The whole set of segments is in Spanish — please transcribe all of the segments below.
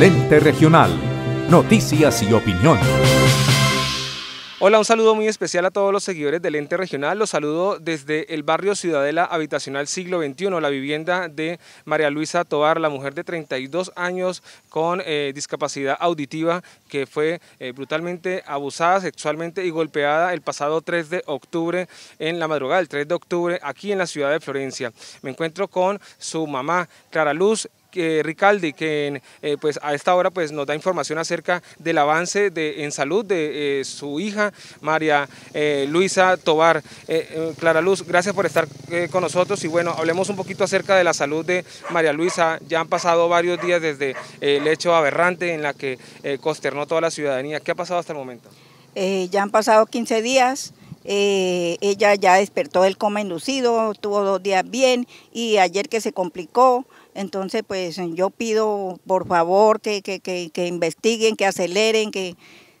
Lente Regional, noticias y opinión. Hola, un saludo muy especial a todos los seguidores del Lente regional. Los saludo desde el barrio Ciudadela Habitacional Siglo XXI, la vivienda de María Luisa Tobar, la mujer de 32 años con eh, discapacidad auditiva que fue eh, brutalmente abusada sexualmente y golpeada el pasado 3 de octubre en la madrugada, el 3 de octubre, aquí en la ciudad de Florencia. Me encuentro con su mamá, Clara Luz, Ricaldi, que eh, pues a esta hora pues, nos da información acerca del avance de, en salud de eh, su hija, María eh, Luisa Tobar. Clara Luz, gracias por estar con nosotros y bueno, hablemos un poquito acerca de la salud de María Luisa. Ya han pasado varios días desde el hecho aberrante en la que consternó toda la ciudadanía. ¿Qué ha pasado hasta el momento? ya han pasado 15 días. ella ya despertó del coma inducido, tuvo dos días bien y ayer que se complicó, entonces, pues yo pido, por favor, que, que, que, investiguen, que aceleren, que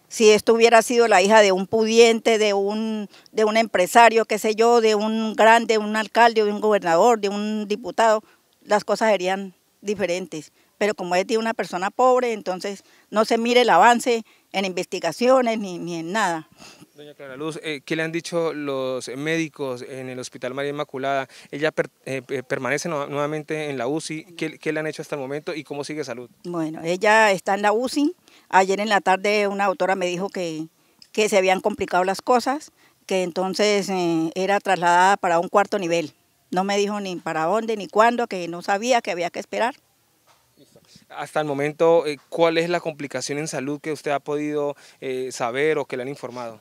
si esto hubiera sido la hija de un pudiente, de un, empresario, qué sé yo, de un grande, un alcalde, de un gobernador, de un diputado, las cosas serían diferentes. Pero como es de una persona pobre, entonces no se mire el avance en investigaciones ni, ni en nada. Doña Clara Luz, eh, ¿qué le han dicho los médicos en el Hospital María Inmaculada? Ella eh, permanece nuevamente en la UCI. ¿Qué, le han hecho hasta el momento y cómo sigue salud? Bueno, ella está en la UCI. Ayer en la tarde una autora me dijo que, que se habían complicado las cosas, que entonces eh, era trasladada para un cuarto nivel. No me dijo ni para dónde, ni cuándo, que no sabía, que había que esperar. Hasta el momento, ¿cuál es la complicación en salud que usted ha podido saber o que le han informado?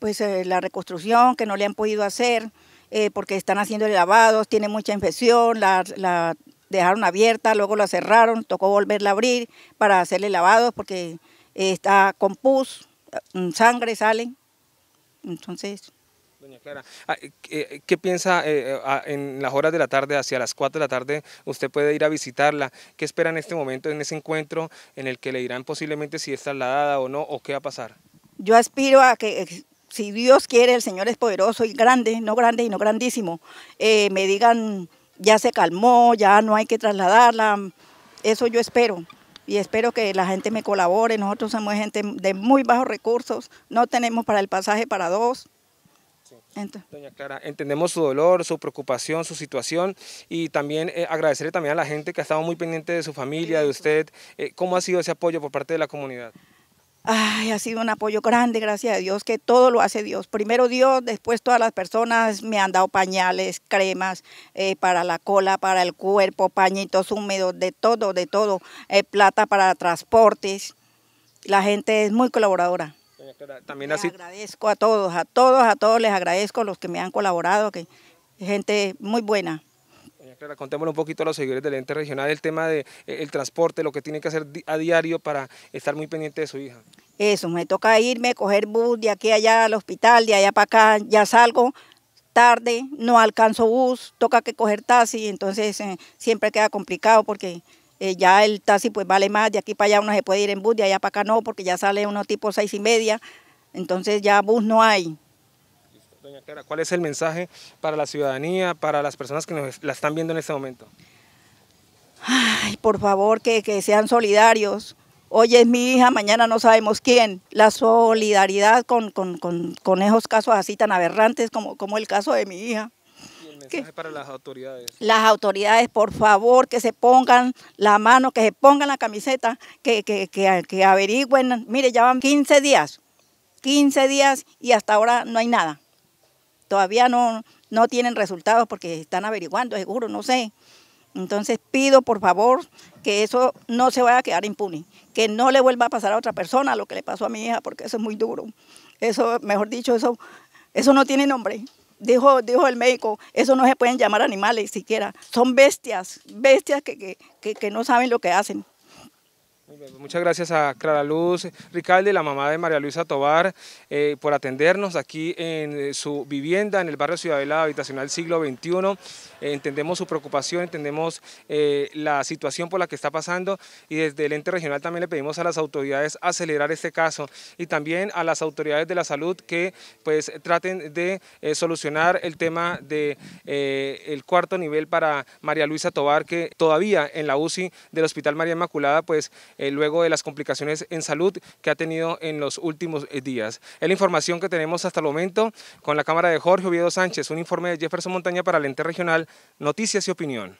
Pues eh, la reconstrucción que no le han podido hacer eh, porque están haciendo lavados, tiene mucha infección, la, dejaron abierta, luego la cerraron, tocó volverla a abrir para hacerle lavados porque está con pus, eh, mm, sangre sale. Entonces... Doña Clara, ah, ¿qué, piensa en las horas de la tarde, hacia las 4 de la tarde, usted puede ir a visitarla? ¿Qué espera en este momento, en ese encuentro en el que le dirán posiblemente si está trasladada o no, o qué va a pasar? Yo aspiro a que, eh, si Dios quiere, el Señor es poderoso y grande, no grande y no grandísimo, eh, me digan, ya se calmó, ya no hay que trasladarla. Eso yo espero. Y espero que la gente me colabore. Nosotros somos gente de muy bajos recursos. No tenemos para el pasaje para dos. Doña Clara, entendemos su dolor, su preocupación, su situación y también eh, agradeceré también a la gente que ha estado muy pendiente de su familia, de usted. ¿Cómo ha sido ese apoyo por parte de la comunidad? Ay, ha sido un apoyo grande, gracias a Dios, que todo lo hace Dios. Primero Dios, después todas las personas me han dado pañales, cremas eh, para la cola, para el cuerpo, pañitos húmedos, de todo, de todo, eh, plata para transportes. La gente es muy colaboradora. También les agradezco a todos, a todos, a todos les agradezco los que me han colaborado, que gente muy buena. Eh, contémosle un poquito a los seguidores del ente regional el tema del de, eh, el transporte, lo que tiene que hacer a diario para estar muy pendiente de su hija. Eso, me toca irme, coger bus de aquí allá al hospital, de allá para acá, ya salgo tarde, no alcanzo bus, toca que coger taxi, entonces eh, siempre queda complicado porque ya el taxi pues vale más, de aquí para allá uno se puede ir en bus, de allá para acá no, porque ya sale uno tipo seis y media, entonces ya bus no hay, Doña Clara, ¿cuál es el mensaje para la ciudadanía, para las personas que nos, la están viendo en este momento? Ay, por favor, que, sean solidarios. Hoy es mi hija, mañana no sabemos quién. La solidaridad con, con, esos casos así tan aberrantes como, como el caso de mi hija. ¿Y el mensaje para las autoridades? Las autoridades, por favor, que se pongan la mano, que se pongan la camiseta, que, que averigüen. Mire, ya van 15 días, 15 días y hasta ahora no hay nada todavía no, no tienen resultados porque están averiguando, seguro, no sé. Entonces pido por favor que eso no se vaya a quedar impune, que no le vuelva a pasar a otra persona lo que le pasó a mi hija, porque eso es muy duro. Eso, mejor dicho, eso, eso no tiene nombre. Dijo, dijo el médico, eso no se pueden llamar animales siquiera, son bestias, bestias que, que, que no saben lo que hacen. Muchas gracias a Clara Luz Ricalde, la mamá de María Luisa Tobar, eh, por atendernos aquí en eh, su vivienda en el barrio Ciudadela Habitacional Siglo XXI. Eh, entendemos su preocupación, entendemos la situación por la que está pasando y desde el ente regional también le pedimos a las autoridades acelerar este caso y también a las autoridades de la salud que pues traten de solucionar el tema del de, el cuarto nivel para María Luisa Tobar, que todavía en la UCI del Hospital María Inmaculada pues... Eh, luego de las complicaciones en salud que ha tenido en los últimos eh, días. Es la información que tenemos hasta el momento con la cámara de Jorge Oviedo Sánchez, un informe de Jefferson Montaña para Ente Regional, Noticias y Opinión.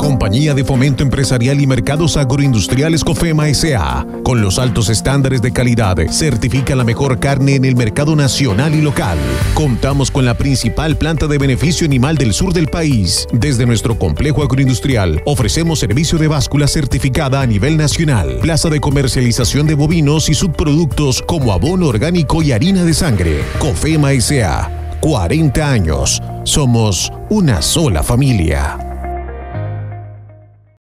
Compañía de Fomento Empresarial y Mercados Agroindustriales COFEMA S.A. Con los altos estándares de calidad, certifica la mejor carne en el mercado nacional y local. Contamos con la principal planta de beneficio animal del sur del país. Desde nuestro complejo agroindustrial, ofrecemos servicio de báscula certificada a nivel nacional, plaza de comercialización de bovinos y subproductos como abono orgánico y harina de sangre. COFEMA S.A. 40 años. Somos una sola familia.